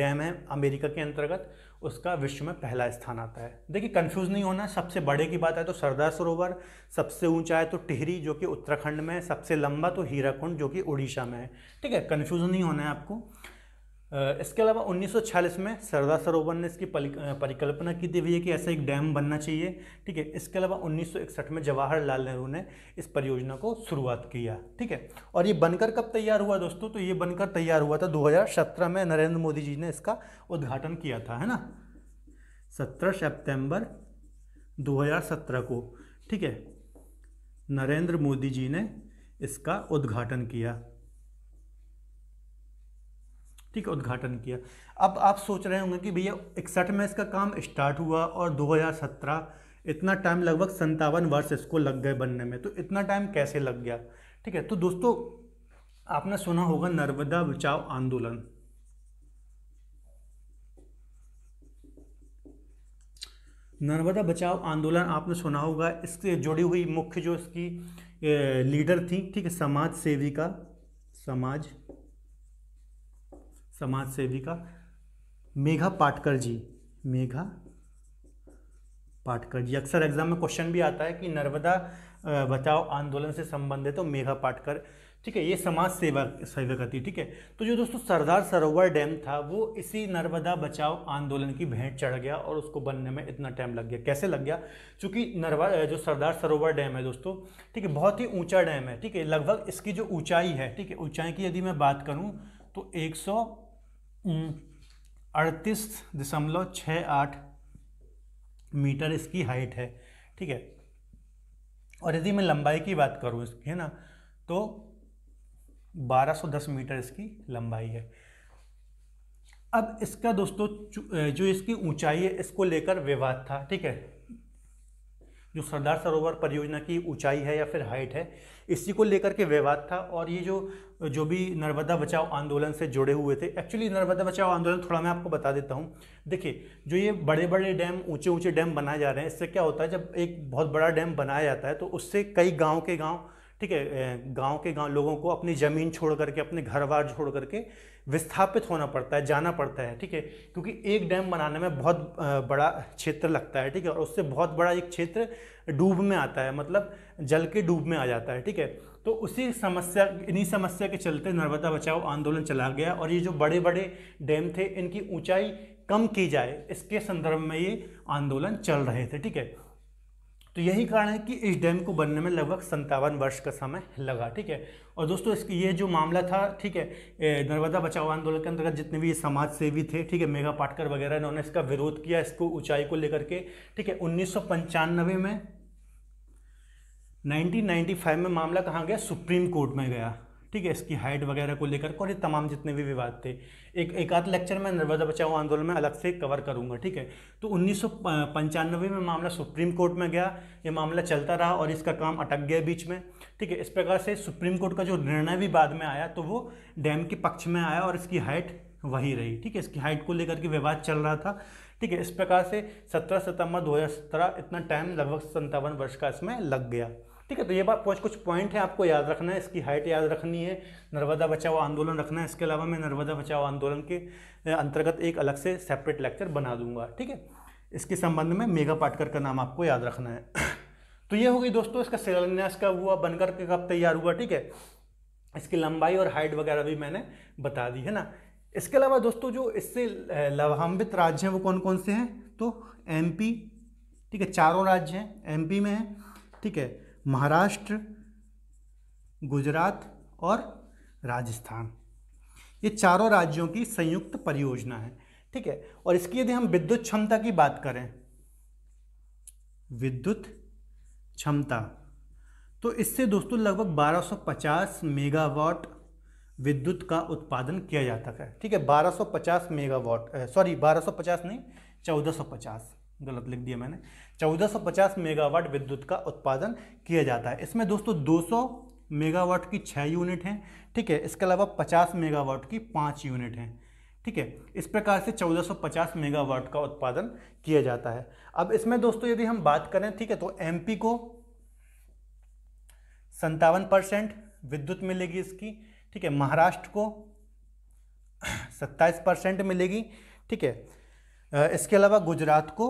डैम है अमेरिका के अंतर्गत उसका विश्व में पहला स्थान आता है देखिए कंफ्यूज नहीं होना सबसे बड़े की बात है तो सरदार सरोवर सबसे ऊंचा है तो टिहरी जो कि उत्तराखंड में है सबसे लंबा तो हीराकुंड जो कि उड़ीसा में है ठीक है कंफ्यूज नहीं होना है आपको इसके अलावा 1946 में सरदार सरोवर ने इसकी परिकल्पना की थी भैया कि ऐसा एक डैम बनना चाहिए ठीक है इसके अलावा 1961 में जवाहरलाल नेहरू ने इस परियोजना को शुरुआत किया ठीक है और ये बनकर कब तैयार हुआ दोस्तों तो ये बनकर तैयार हुआ था 2017 में नरेंद्र मोदी जी ने इसका उद्घाटन किया था है ना सत्रह सेप्टेम्बर दो को ठीक है नरेंद्र मोदी जी ने इसका उद्घाटन किया ठीक है उद्घाटन किया अब आप सोच रहे होंगे कि भैया इकसठ में इसका काम स्टार्ट हुआ और 2017 इतना टाइम लगभग संतावन वर्ष इसको लग गए बनने में तो इतना टाइम कैसे लग गया ठीक है तो दोस्तों आपने सुना होगा नर्मदा बचाओ आंदोलन नर्मदा बचाओ आंदोलन आपने सुना होगा इससे जुड़ी हुई मुख्य जो इसकी लीडर थी ठीक है समाज सेविका समाज समाज सेविका मेघा पाटकर जी मेघा पाटकर जी अक्सर एग्जाम में क्वेश्चन भी आता है कि नर्मदा बचाओ आंदोलन से संबंधित हो तो मेघा पाटकर ठीक है ये समाज सेवा सेवक थी ठीक है तो जो दोस्तों सरदार सरोवर डैम था वो इसी नर्मदा बचाओ आंदोलन की भेंट चढ़ गया और उसको बनने में इतना टाइम लग गया कैसे लग गया क्योंकि नर्वा जो सरदार सरोवर डैम है दोस्तों ठीक है बहुत ही ऊंचा डैम है ठीक है लगभग इसकी जो ऊंचाई है ठीक है ऊंचाई की यदि मैं बात करूँ तो एक सौ अड़तीस दशमलव छः आठ मीटर इसकी हाइट है ठीक है और यदि मैं लंबाई की बात करूँ इसकी है ना तो 1210 मीटर इसकी लंबाई है अब इसका दोस्तों जो इसकी ऊंचाई है इसको लेकर विवाद था ठीक है जो सरदार सरोवर परियोजना की ऊंचाई है या फिर हाइट है इसी को लेकर के विवाद था और ये जो जो भी नर्मदा बचाओ आंदोलन से जुड़े हुए थे एक्चुअली नर्मदा बचाओ आंदोलन थोड़ा मैं आपको बता देता हूँ देखिए जो ये बड़े बड़े डैम ऊंचे ऊंचे डैम बनाए जा रहे हैं इससे क्या होता है जब एक बहुत बड़ा डैम बनाया जाता है तो उससे कई गाँव के गाँव ठीक है गांव के गांव लोगों को अपनी ज़मीन छोड़ करके अपने घर बार छोड़ करके विस्थापित होना पड़ता है जाना पड़ता है ठीक है क्योंकि एक डैम बनाने में बहुत बड़ा क्षेत्र लगता है ठीक है और उससे बहुत बड़ा एक क्षेत्र डूब में आता है मतलब जल के डूब में आ जाता है ठीक है तो उसी समस्या इन्हीं समस्या के चलते नर्मदा बचाओ आंदोलन चला गया और ये जो बड़े बड़े डैम थे इनकी ऊंचाई कम की जाए इसके संदर्भ में ये आंदोलन चल रहे थे ठीक है तो यही कारण है कि इस डैम को बनने में लगभग संतावन वर्ष का समय लगा ठीक है और दोस्तों इसकी ये जो मामला था ठीक है नर्मदा बचाओ आंदोलन के अंतर्गत जितने भी समाज सेवी थे ठीक है मेघा पाटकर वगैरह इन्होंने इसका विरोध किया इसको ऊंचाई को लेकर के ठीक है उन्नीस में 1995 में मामला कहाँ गया सुप्रीम कोर्ट में गया ठीक है इसकी हाइट वगैरह को लेकर और ये तमाम जितने भी विवाद थे एक एक आध लेक्चर में नर्मदा बचाओ आंदोलन में अलग से कवर करूंगा ठीक है तो उन्नीस में मामला सुप्रीम कोर्ट में गया ये मामला चलता रहा और इसका काम अटक गया बीच में ठीक है इस प्रकार से सुप्रीम कोर्ट का जो निर्णय भी बाद में आया तो वो डैम के पक्ष में आया और इसकी हाइट वही रही ठीक है इसकी हाइट को लेकर के विवाद चल रहा था ठीक है इस प्रकार से 17 सितंबर 2017 इतना टाइम लगभग संतावन वर्ष का इसमें लग गया ठीक है तो ये बात कुछ कुछ पॉइंट है आपको याद रखना है इसकी हाइट याद रखनी है नर्मदा बचाओ आंदोलन रखना है इसके अलावा मैं नर्मदा बचाओ आंदोलन के अंतर्गत एक अलग से सेपरेट लेक्चर बना दूंगा ठीक है इसके संबंध में मेगा पाटकर का नाम आपको याद रखना है <clears throat> तो ये हो गई दोस्तों इसका शिलान्यास कब हुआ बनकर के कब तैयार हुआ ठीक है इसकी लंबाई और हाइट वगैरह भी मैंने बता दी है ना इसके अलावा दोस्तों जो इससे लाभान्वित राज्य हैं वो कौन कौन से हैं तो एमपी ठीक है चारों राज्य हैं एमपी में हैं ठीक है महाराष्ट्र गुजरात और राजस्थान ये चारों राज्यों की संयुक्त परियोजना है ठीक है और इसकी यदि हम विद्युत क्षमता की बात करें विद्युत क्षमता तो इससे दोस्तों लगभग 1250 मेगावाट विद्युत का उत्पादन किया जाता है ठीक है 1250 मेगावाट सॉरी 1250 नहीं 1450 गलत लिख दिया मैंने 1450 मेगावाट विद्युत का उत्पादन किया जाता है इसमें दोस्तों 200 मेगावाट की छः यूनिट हैं ठीक है इसके अलावा 50 मेगावाट की पाँच यूनिट हैं ठीक है इस प्रकार से 1450 मेगावाट का उत्पादन किया जाता है अब इसमें दोस्तों यदि हम बात करें ठीक है तो एम को संतावन परसेंट विद्युत मिलेगी इसकी ठीक है महाराष्ट्र को सत्ताईस परसेंट मिलेगी ठीक है इसके अलावा गुजरात को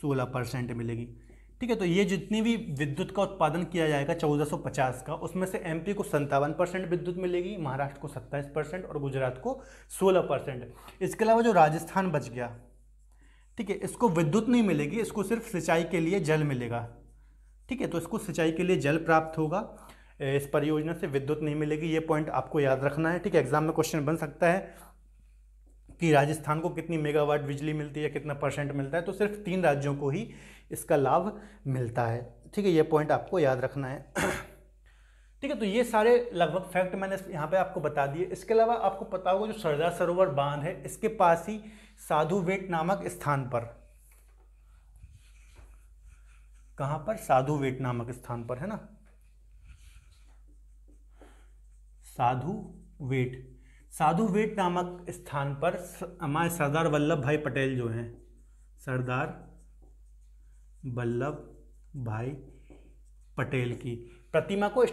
सोलह परसेंट मिलेगी ठीक है तो ये जितनी भी विद्युत का उत्पादन किया जाएगा 1450 का उसमें से एमपी को संतावन परसेंट विद्युत मिलेगी महाराष्ट्र को 27 परसेंट और गुजरात को 16 परसेंट इसके अलावा जो राजस्थान बच गया ठीक है इसको विद्युत नहीं मिलेगी इसको सिर्फ सिंचाई के लिए जल मिलेगा ठीक है तो इसको सिंचाई के लिए जल प्राप्त होगा इस परियोजना से विद्युत नहीं मिलेगी ये पॉइंट आपको याद रखना है ठीक है एग्जाम में क्वेश्चन बन सकता है कि राजस्थान को कितनी मेगावाट बिजली मिलती है कितना परसेंट मिलता है तो सिर्फ तीन राज्यों को ही इसका लाभ मिलता है ठीक है ये पॉइंट आपको याद रखना है <clears throat> ठीक है तो ये सारे लगभग फैक्ट मैंने यहाँ पे आपको बता दिए इसके अलावा आपको पता होगा जो सरदार सरोवर बांध है इसके पास ही साधु वेट नामक स्थान पर कहाँ पर साधु वेट नामक स्थान पर है ना साधु वेट साधु वेट नामक स्थान पर हमारे सरदार वल्लभ भाई पटेल जो हैं सरदार वल्लभ भाई पटेल की प्रतिमा को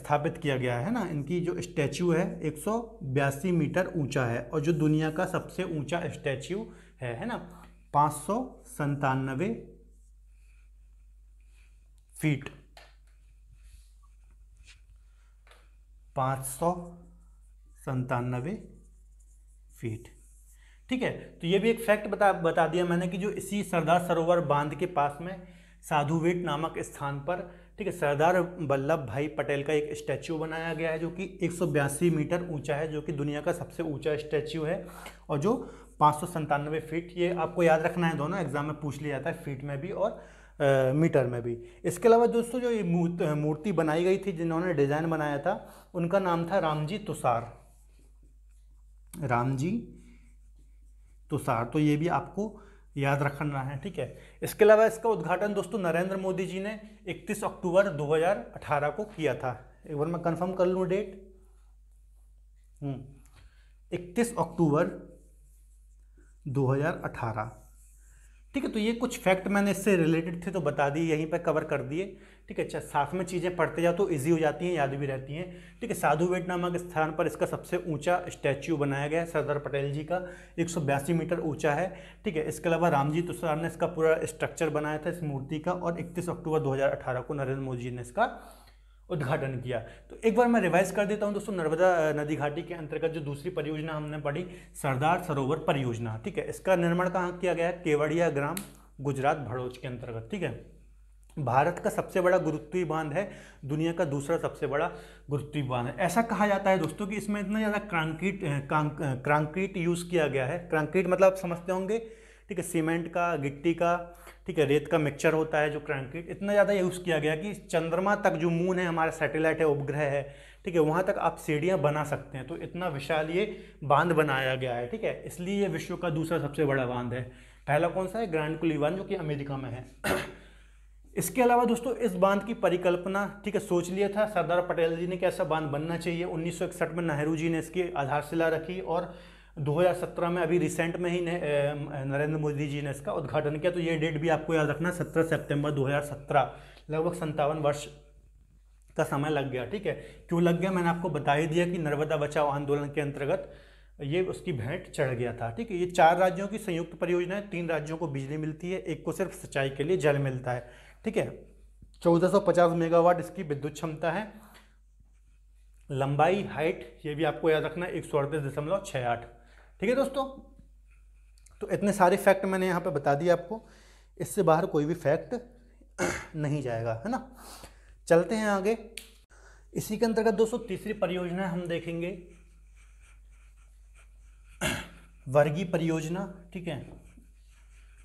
स्थापित किया गया है ना इनकी जो स्टैचू है एक मीटर ऊंचा है और जो दुनिया का सबसे ऊंचा स्टैचू है है ना पाँच सौ संतानवे फीट पाँच सौ संतानवे फीट ठीक है तो ये भी एक फैक्ट बता बता दिया मैंने कि जो इसी सरदार सरोवर बांध के पास में साधुवेट नामक स्थान पर ठीक है सरदार वल्लभ भाई पटेल का एक स्टैचू बनाया गया है जो कि एक मीटर ऊंचा है जो कि दुनिया का सबसे ऊंचा स्टैचू है और जो पाँच फीट ये आपको याद रखना है दोनों एग्जाम में पूछ लिया जाता है फीट में भी और आ, मीटर में भी इसके अलावा दोस्तों जो ये मूर्ति बनाई गई थी जिन्होंने डिज़ाइन बनाया था उनका नाम था रामजी तुषार राम जी तो सार तो ये भी आपको याद रखना है ठीक है इसके अलावा इसका उद्घाटन दोस्तों नरेंद्र मोदी जी ने 31 अक्टूबर 2018 को किया था एक बार मैं कंफर्म कर लूँ डेट हम्म, इकतीस अक्टूबर 2018 ठीक है तो ये कुछ फैक्ट मैंने इससे रिलेटेड थे तो बता दिए यहीं पर कवर कर दिए ठीक है अच्छा साथ में चीज़ें पढ़ते जाओ तो ईजी हो जाती हैं याद भी रहती हैं ठीक है साधु बेट नामक स्थान पर इसका सबसे ऊंचा स्टैच्यू बनाया गया है सरदार पटेल जी का एक मीटर ऊंचा है ठीक है इसके अलावा रामजी तुषार तो ने इसका पूरा स्ट्रक्चर बनाया था इस मूर्ति का और इकतीस अक्टूबर दो को नरेंद्र मोदी जी ने इसका उद्घाटन किया तो एक बार मैं रिवाइज कर देता हूँ दोस्तों नर्मदा नदी घाटी के अंतर्गत जो दूसरी परियोजना हमने पढ़ी सरदार सरोवर परियोजना ठीक है इसका निर्माण कहाँ किया गया है केवड़िया ग्राम गुजरात भड़ोच के अंतर्गत ठीक है भारत का सबसे बड़ा गुरुत्वीय बांध है दुनिया का दूसरा सबसे बड़ा गुरुत्वीय बांध है ऐसा कहा जाता है दोस्तों कि इसमें इतना ज़्यादा क्रांक्रीट क्रांक्रीट यूज़ किया गया है क्रांक्रीट मतलब आप समझते होंगे ठीक है सीमेंट का गिट्टी का ठीक है रेत का मिक्सचर होता है जो क्रांक्रीट इतना ज़्यादा यूज़ किया गया कि चंद्रमा तक जो मून है हमारा सैटेलाइट है उपग्रह है ठीक है वहाँ तक आप सीढ़ियाँ बना सकते हैं तो इतना विशाल ये बांध बनाया गया है ठीक है इसलिए ये विश्व का दूसरा सबसे बड़ा बांध है पहला कौन सा है ग्रैंड बांध जो कि अमेरिका में है इसके अलावा दोस्तों इस बांध की परिकल्पना ठीक है सोच लिया था सरदार पटेल जी ने कैसा बांध बनना चाहिए 1961 में नेहरू जी ने इसकी आधारशिला रखी और 2017 में अभी रिसेंट में ही नरेंद्र मोदी जी ने इसका उद्घाटन किया तो ये डेट भी आपको याद रखना 17 सितंबर 2017 लगभग संतावन वर्ष का समय लग गया ठीक है क्यों लग गया मैंने आपको बता ही दिया कि नर्मदा बचाओ आंदोलन के अंतर्गत ये उसकी भेंट चढ़ गया था ठीक है ये चार राज्यों की संयुक्त परियोजना है तीन राज्यों को बिजली मिलती है एक को सिर्फ सिंचाई के लिए जल मिलता है ठीक है 1450 मेगावाट इसकी विद्युत क्षमता है लंबाई हाइट ये भी आपको याद रखना है एक दशमलव छः आठ ठीक है दोस्तों तो इतने सारे फैक्ट मैंने यहाँ पे बता दिए आपको इससे बाहर कोई भी फैक्ट <coughs> नहीं जाएगा है ना चलते हैं आगे इसी के अंतर्गत दोस्तों तीसरी परियोजना हम देखेंगे <coughs> वर्गीय परियोजना ठीक है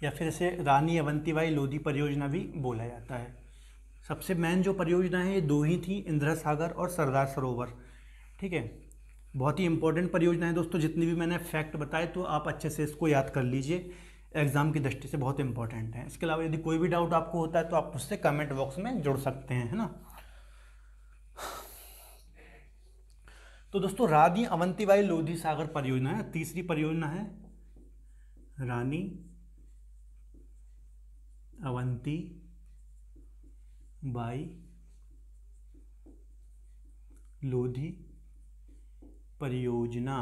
या फिर इसे रानी अवंतीबाई लोधी परियोजना भी बोला जाता है सबसे मेन जो परियोजना है ये दो ही थी इंदिरा सागर और सरदार सरोवर ठीक है बहुत ही इंपॉर्टेंट परियोजना है दोस्तों जितनी भी मैंने फैक्ट बताए तो आप अच्छे से इसको याद कर लीजिए एग्ज़ाम की दृष्टि से बहुत इंपॉर्टेंट है इसके अलावा यदि कोई भी डाउट आपको होता है तो आप उससे कमेंट बॉक्स में जुड़ सकते हैं है ना तो दोस्तों रानी अवंतीबाई लोधी सागर परियोजना है तीसरी परियोजना है रानी अवंती बाई लोधी परियोजना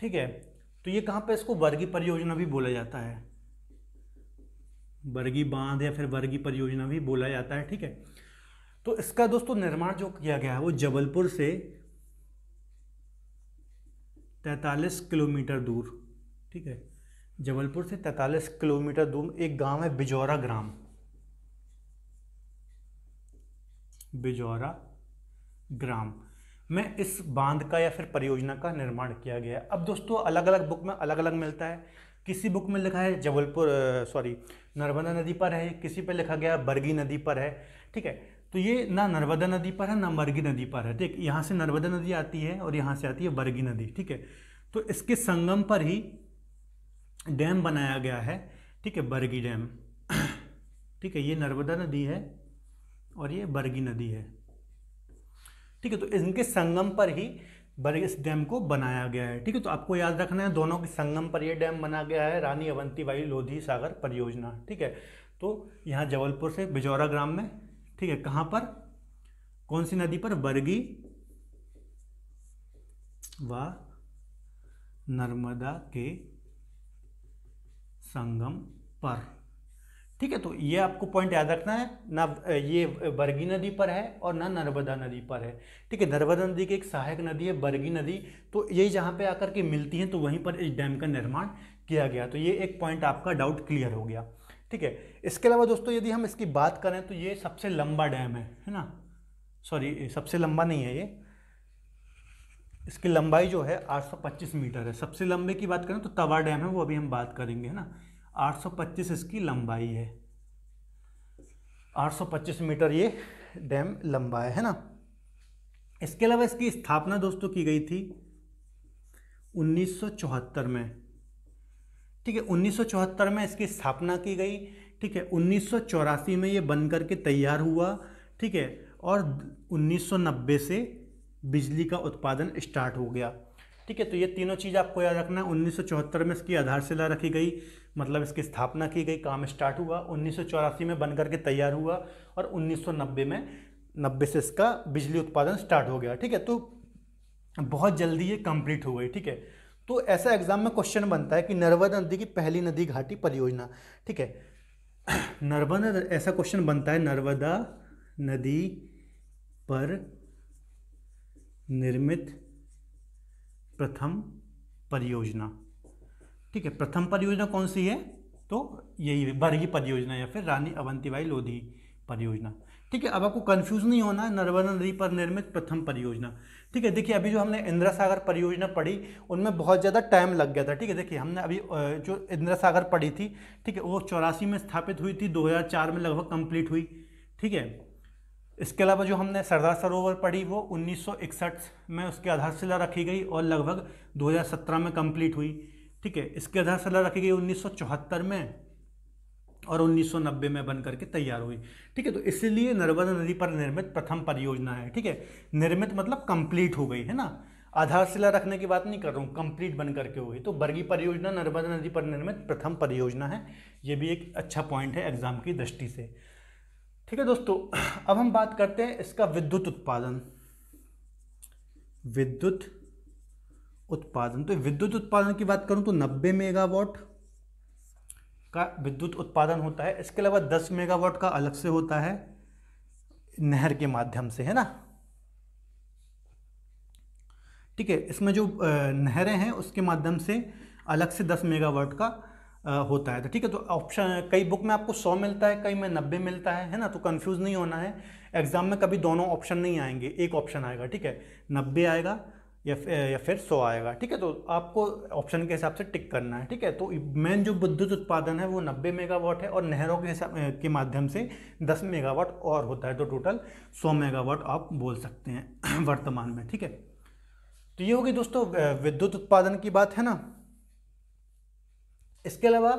ठीक है तो ये कहाँ पे इसको वर्गी परियोजना भी बोला जाता है वर्गी बांध या फिर वर्गी परियोजना भी बोला जाता है ठीक है तो इसका दोस्तों निर्माण जो किया गया है वो जबलपुर से 43 किलोमीटर दूर ठीक है जबलपुर से 43 किलोमीटर दूर एक गांव है बिजौरा ग्राम बिजौरा ग्राम में इस बांध का या फिर परियोजना का निर्माण किया गया अब दोस्तों अलग अलग बुक में अलग अलग मिलता है किसी बुक में लिखा है जबलपुर सॉरी नर्मदा नदी पर है किसी पर लिखा गया बरगी नदी पर है ठीक है तो ये ना नर्मदा नदी पर है ना मरगी नदी पर है ठीक यहाँ से नर्मदा नदी आती है और यहाँ से आती है बरगी नदी ठीक है तो इसके संगम पर ही डैम बनाया गया है ठीक है बरगी डैम <clears throat> ठीक है ये नर्मदा नदी है और ये बरगी नदी है ठीक है तो इनके संगम पर ही इस डैम को बनाया गया है ठीक है तो आपको याद रखना है दोनों के संगम पर यह डैम बना गया है रानी अवंतीबाई लोधी सागर परियोजना ठीक है तो यहाँ जबलपुर से बिजौरा ग्राम में ठीक है कहाँ पर कौन सी नदी पर बरगी व नर्मदा के संगम पर ठीक है तो ये आपको पॉइंट याद रखना है ना ये बरगी नदी पर है और ना नर्मदा नदी पर है ठीक है नर्मदा नदी की एक सहायक नदी है बरगी नदी तो यही जहाँ पे आकर के मिलती हैं तो वहीं पर इस डैम का निर्माण किया गया तो ये एक पॉइंट आपका डाउट क्लियर हो गया ठीक है इसके अलावा दोस्तों यदि हम इसकी बात करें तो ये सबसे लंबा डैम है है ना सॉरी सबसे लंबा नहीं है ये इसकी लंबाई जो है 825 मीटर है सबसे लंबे की बात करें तो तवा डैम है वो अभी हम बात करेंगे है ना 825 इसकी लंबाई है 825 मीटर ये डैम लंबा है, है ना इसके अलावा इसकी स्थापना दोस्तों की गई थी 1974 में ठीक है 1974 में इसकी स्थापना की गई ठीक है उन्नीस में ये बन करके तैयार हुआ ठीक है और 1990 से बिजली का उत्पादन स्टार्ट हो गया ठीक है तो ये तीनों चीज़ आपको याद रखना है उन्नीस में इसकी आधारशिला रखी गई मतलब इसकी स्थापना की गई काम स्टार्ट हुआ उन्नीस में बन करके तैयार हुआ और 1990 में नब्बे से इसका बिजली उत्पादन स्टार्ट हो गया ठीक है तो बहुत जल्दी ये कंप्लीट हो गई ठीक है तो ऐसा एग्जाम में क्वेश्चन बनता है कि नर्मदा नदी की पहली नदी घाटी परियोजना ठीक है नर्मदा ऐसा क्वेश्चन बनता है नर्मदा नदी पर निर्मित प्रथम परियोजना ठीक है प्रथम परियोजना कौन सी है तो यही बरगी परियोजना या फिर रानी अवंतीबाई लोधी परियोजना ठीक है अब आपको कंफ्यूज नहीं होना है नर्मदा नदी पर निर्मित प्रथम परियोजना ठीक है देखिए अभी जो हमने इंदिरा सागर परियोजना पढ़ी उनमें बहुत ज़्यादा टाइम लग गया था ठीक है देखिए हमने अभी जो इंदिरा सागर पढ़ी थी ठीक है वो चौरासी में स्थापित हुई थी 2004 में लगभग कंप्लीट हुई ठीक है इसके अलावा जो हमने सरदार सरोवर पढ़ी वो 1961 में उसकी आधारशिला रखी गई और लगभग 2017 में कंप्लीट हुई ठीक है इसकी आधारशिला रखी गई 1974 में और 1990 में बन करके तैयार हुई ठीक है तो इसलिए नर्मदा नदी पर निर्मित प्रथम परियोजना है ठीक है निर्मित मतलब कंप्लीट हो गई है ना आधारशिला रखने की बात नहीं कर रहा हूँ कंप्लीट बन करके हुई तो बर्गी परियोजना नर्मदा नदी पर निर्मित प्रथम परियोजना है ये भी एक अच्छा पॉइंट है एग्जाम की दृष्टि से ठीक है दोस्तों अब हम बात करते हैं इसका विद्युत उत्पादन विद्युत उत्पादन तो विद्युत उत्पादन की बात करूं तो 90 मेगावाट का विद्युत उत्पादन होता है इसके अलावा 10 मेगावाट का अलग से होता है नहर के माध्यम से है ना ठीक है इसमें जो नहरें हैं उसके माध्यम से अलग से 10 मेगावाट का होता है तो ठीक है तो ऑप्शन कई बुक में आपको सौ मिलता है कई में नब्बे मिलता है है ना तो कन्फ्यूज़ नहीं होना है एग्जाम में कभी दोनों ऑप्शन नहीं आएंगे एक ऑप्शन आएगा ठीक है नब्बे आएगा या या फिर सौ आएगा ठीक है तो आपको ऑप्शन के हिसाब से टिक करना है ठीक है तो मेन जो विद्युत उत्पादन है वो 90 मेगावाट है और नहरों के हिसाब के माध्यम से 10 मेगावाट और होता है तो टोटल 100 मेगावाट आप बोल सकते हैं <clears throat> वर्तमान में ठीक है तो ये होगी दोस्तों विद्युत उत्पादन की बात है ना इसके अलावा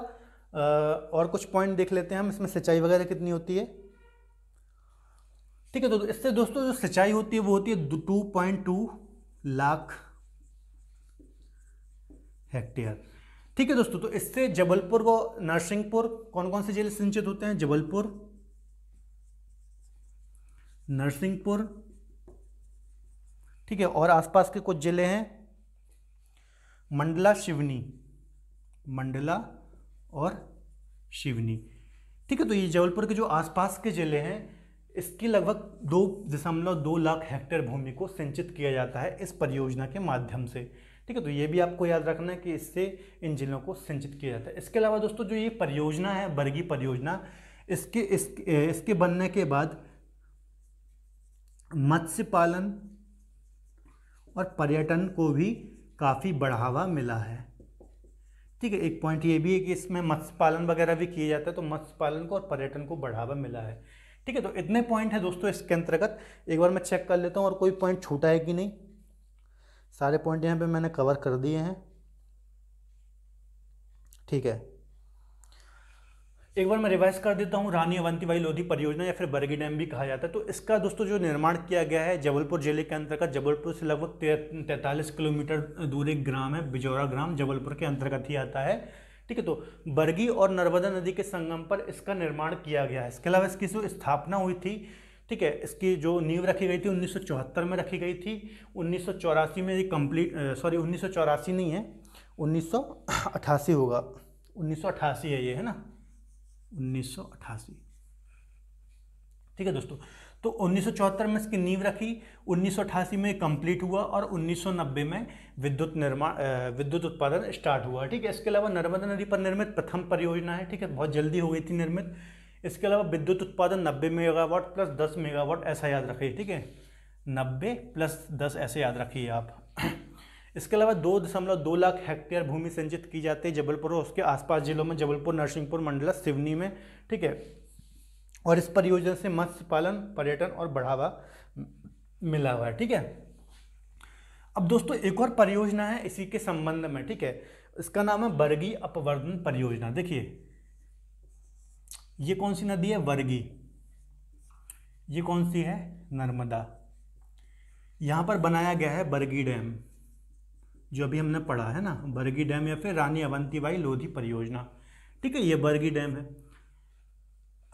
और कुछ पॉइंट देख लेते हैं हम इसमें सिंचाई वगैरह कितनी होती है ठीक है तो इससे दोस्तों जो सिंचाई होती है वो होती है two point two lakh hectare ठीक है दोस्तों तो इससे जबलपुर को नरसिंहपुर कौन कौन से जिले सिंचित होते हैं जबलपुर नरसिंहपुर ठीक है और आसपास के कुछ जिले हैं मंडला शिवनी मंडला और शिवनी ठीक है तो ये जबलपुर के जो आसपास के ज़िले हैं इसकी लगभग दो दशमलव दो लाख हेक्टेयर भूमि को सिंचित किया जाता है इस परियोजना के माध्यम से ठीक है तो ये भी आपको याद रखना है कि इससे इन जिलों को सिंचित किया जाता है इसके अलावा दोस्तों जो ये परियोजना है बरगी परियोजना इसके इस, इसके बनने के बाद मत्स्य पालन और पर्यटन को भी काफ़ी बढ़ावा मिला है ठीक है एक पॉइंट ये भी है कि इसमें मत्स्य पालन वगैरह भी किया जाता है तो मत्स्य पालन को और पर्यटन को बढ़ावा मिला है ठीक है तो इतने पॉइंट हैं दोस्तों इसके अंतर्गत एक बार मैं चेक कर लेता हूँ और कोई पॉइंट छूटा है कि नहीं सारे पॉइंट यहाँ पे मैंने कवर कर दिए हैं ठीक है एक बार मैं रिवाइज कर देता हूँ रानी अवंतीबाई लोधी परियोजना या फिर बरगी डैम भी कहा जाता है तो इसका दोस्तों जो निर्माण किया गया है जबलपुर जिले के अंतर्गत जबलपुर से लगभग तैंतालीस किलोमीटर दूर एक ग्राम है बिजौरा ग्राम जबलपुर के अंतर्गत ही आता है ठीक है तो बरगी और नर्मदा नदी के संगम पर इसका निर्माण किया गया है इसके अलावा इसकी जो स्थापना हुई थी ठीक है इसकी जो नींव रखी गई थी उन्नीस में रखी गई थी उन्नीस में ये कंप्लीट सॉरी उन्नीस नहीं है उन्नीस होगा उन्नीस है ये है ना उन्नीस ठीक है दोस्तों तो 1974 में इसकी नींव रखी 1988 में कंप्लीट हुआ और 1990 में विद्युत निर्माण विद्युत उत्पादन स्टार्ट हुआ ठीक है इसके अलावा नर्मदा नदी पर निर्मित प्रथम परियोजना है ठीक है बहुत जल्दी हो गई थी निर्मित इसके अलावा विद्युत उत्पादन 90 मेगावाट प्लस 10 मेगावाट ऐसा याद रखिए ठीक है 90 प्लस 10 ऐसे याद रखिए आप इसके अलावा दो दशमलव दो लाख हेक्टेयर भूमि संचित की जाती है जबलपुर और उसके आसपास जिलों में जबलपुर नरसिंहपुर मंडला सिवनी में ठीक है और इस परियोजना से मत्स्य पालन पर्यटन और बढ़ावा मिला हुआ है ठीक है अब दोस्तों एक और परियोजना है इसी के संबंध में ठीक है इसका नाम है वर्गी अपवर्धन परियोजना देखिए ये कौन सी नदी है वर्गी ये कौन सी है नर्मदा यहाँ पर बनाया गया है बर्गी डैम जो अभी हमने पढ़ा है ना बरगी डैम या फिर रानी अवंतीबाई लोधी परियोजना ठीक है ये बरगी डैम है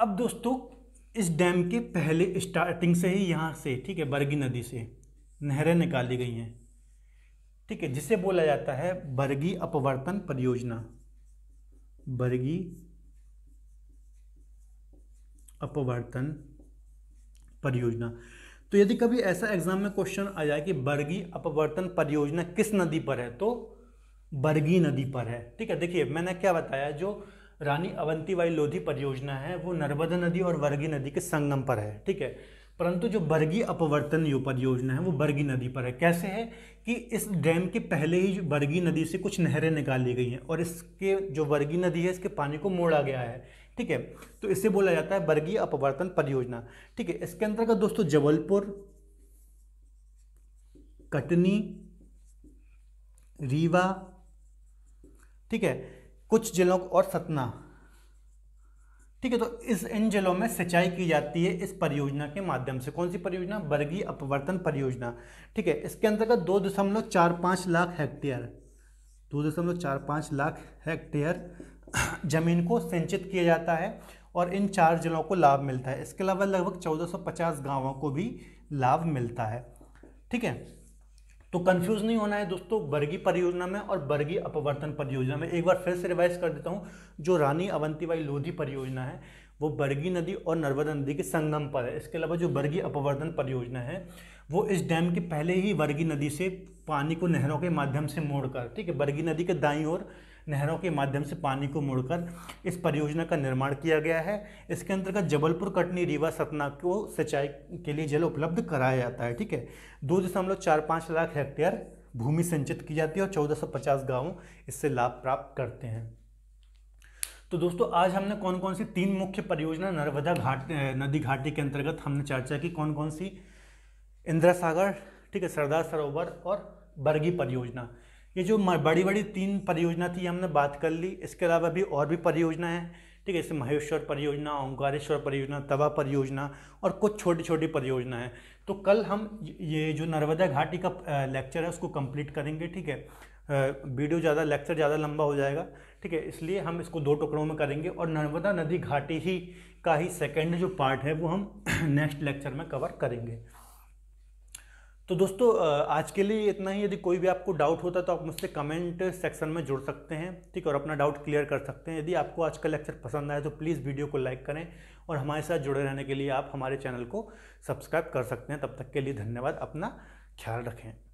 अब दोस्तों इस डैम के पहले स्टार्टिंग से ही यहाँ से ठीक है बरगी नदी से नहरें निकाली गई हैं ठीक है जिसे बोला जाता है बरगी अपवर्तन परियोजना बरगी अपवर्तन परियोजना तो यदि कभी ऐसा एग्जाम में क्वेश्चन आ जाए कि बर्गी अपवर्तन परियोजना किस नदी पर है तो बर्गी नदी पर है ठीक है देखिए मैंने क्या बताया जो रानी अवंतीबाई लोधी परियोजना है वो नर्मदा नदी और वर्गी नदी के संगम पर है ठीक है परंतु जो बर्गी अपवर्तन यो परियोजना है वो बर्गी नदी पर है कैसे है कि इस डैम के पहले ही बर्गी नदी से कुछ नहरें निकाली गई हैं और इसके जो बर्गी नदी है इसके पानी को मोड़ा गया है ठीक है तो इसे बोला जाता है वर्गीय अपवर्तन परियोजना ठीक है इसके अंतर्गत दोस्तों जबलपुर कटनी रीवा ठीक है कुछ जिलों और सतना ठीक है तो इस इन जिलों में सिंचाई की जाती है इस परियोजना के माध्यम से कौन सी परियोजना वर्गीय अपवर्तन परियोजना ठीक है इसके अंतर्गत दो दशमलव चार पाँच लाख हेक्टेयर दो दशमलव चार पाँच लाख हेक्टेयर ज़मीन को सिंचित किया जाता है और इन चार जिलों को लाभ मिलता है इसके अलावा लगभग 1450 गांवों को भी लाभ मिलता है ठीक है तो कंफ्यूज नहीं होना है दोस्तों बर्गी परियोजना में और बर्गी अपवर्तन परियोजना में एक बार फिर से रिवाइज कर देता हूँ जो रानी अवंतीबाई लोधी परियोजना है वो बर्गी नदी और नर्मदा नदी के संगम पर है इसके अलावा जो बर्गी अपवर्धन परियोजना है वो इस डैम के पहले ही बर्गी नदी से पानी को नहरों के माध्यम से मोड़कर ठीक है बर्गी नदी के दाई और नहरों के माध्यम से पानी को मुड़कर इस परियोजना का निर्माण किया गया है इसके अंतर्गत जबलपुर कटनी रीवा सतना को सिंचाई के लिए जल उपलब्ध कराया जाता है ठीक है दो दशमलव चार पाँच लाख हेक्टेयर भूमि सिंचित की जाती है और चौदह सौ पचास गाँव इससे लाभ प्राप्त करते हैं तो दोस्तों आज हमने कौन कौन सी तीन मुख्य परियोजना नर्मदा घाट नदी घाटी के अंतर्गत हमने चर्चा की कौन कौन सी इंदिरा सागर ठीक है सरदार सरोवर और बरगी परियोजना ये जो बड़ी बड़ी तीन परियोजना थी हमने बात कर ली इसके अलावा भी और भी परियोजना है ठीक है जैसे महेश्वर परियोजना ओंकारेश्वर परियोजना तवा परियोजना और कुछ छोटी छोटी परियोजना है तो कल हम ये जो नर्मदा घाटी का लेक्चर है उसको कंप्लीट करेंगे ठीक है वीडियो ज़्यादा लेक्चर ज़्यादा लंबा हो जाएगा ठीक है इसलिए हम इसको दो टुकड़ों में करेंगे और नर्मदा नदी घाटी ही का ही सेकेंड जो पार्ट है वो हम <clears throat> नेक्स्ट लेक्चर में कवर करेंगे तो दोस्तों आज के लिए इतना ही यदि कोई भी आपको डाउट होता है तो आप मुझसे कमेंट सेक्शन में जुड़ सकते हैं ठीक और अपना डाउट क्लियर कर सकते हैं यदि आपको आज का लेक्चर पसंद आया तो प्लीज़ वीडियो को लाइक करें और हमारे साथ जुड़े रहने के लिए आप हमारे चैनल को सब्सक्राइब कर सकते हैं तब तक के लिए धन्यवाद अपना ख्याल रखें